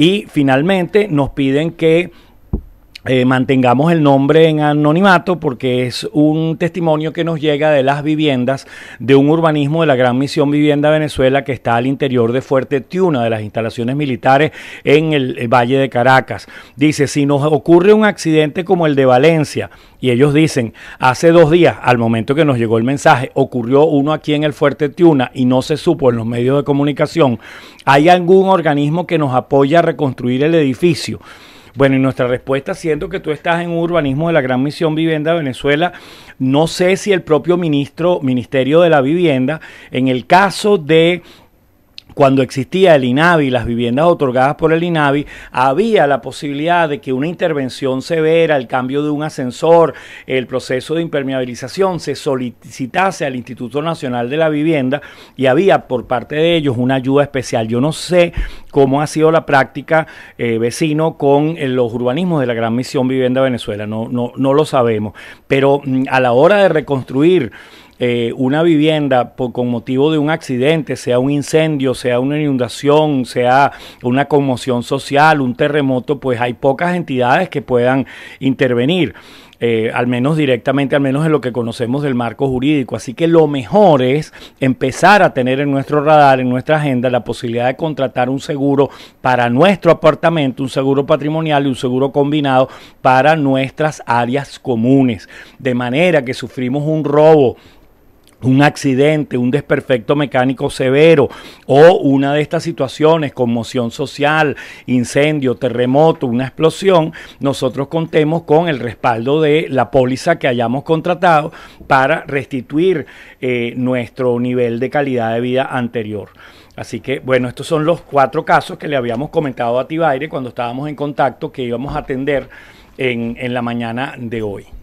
Y finalmente nos piden que eh, mantengamos el nombre en anonimato porque es un testimonio que nos llega de las viviendas de un urbanismo de la Gran Misión Vivienda Venezuela que está al interior de Fuerte Tiuna, de las instalaciones militares en el, Valle de Caracas. Dice, si nos ocurre un accidente como el de Valencia, y ellos dicen, hace dos días, al momento que nos llegó el mensaje, ocurrió uno aquí en el Fuerte Tiuna y no se supo en los medios de comunicación, ¿hay algún organismo que nos apoya a reconstruir el edificio? Bueno, y nuestra respuesta, siendo que tú estás en un urbanismo de la Gran Misión Vivienda de Venezuela, no sé si el propio ministro, Ministerio de la Vivienda, en el caso de cuando existía el INAVI, las viviendas otorgadas por el INAVI, había la posibilidad de que una intervención severa, el cambio de un ascensor, el proceso de impermeabilización se solicitase al Instituto Nacional de la Vivienda y había por parte de ellos una ayuda especial. Yo no sé cómo ha sido la práctica eh, vecino con eh, los urbanismos de la Gran Misión Vivienda Venezuela, no, no, no lo sabemos, pero mm, a la hora de reconstruir eh, una vivienda por, con motivo de un accidente, sea un incendio, sea una inundación, sea una conmoción social, un terremoto, pues hay pocas entidades que puedan intervenir. Eh, al menos directamente, al menos en lo que conocemos del marco jurídico. Así que lo mejor es empezar a tener en nuestro radar, en nuestra agenda, la posibilidad de contratar un seguro para nuestro apartamento, un seguro patrimonial y un seguro combinado para nuestras áreas comunes. De manera que sufrimos un robo un accidente, un desperfecto mecánico severo o una de estas situaciones, conmoción social, incendio, terremoto, una explosión, nosotros contemos con el respaldo de la póliza que hayamos contratado para restituir eh, nuestro nivel de calidad de vida anterior. Así que, bueno, estos son los cuatro casos que le habíamos comentado a Tibaire cuando estábamos en contacto que íbamos a atender en, en la mañana de hoy.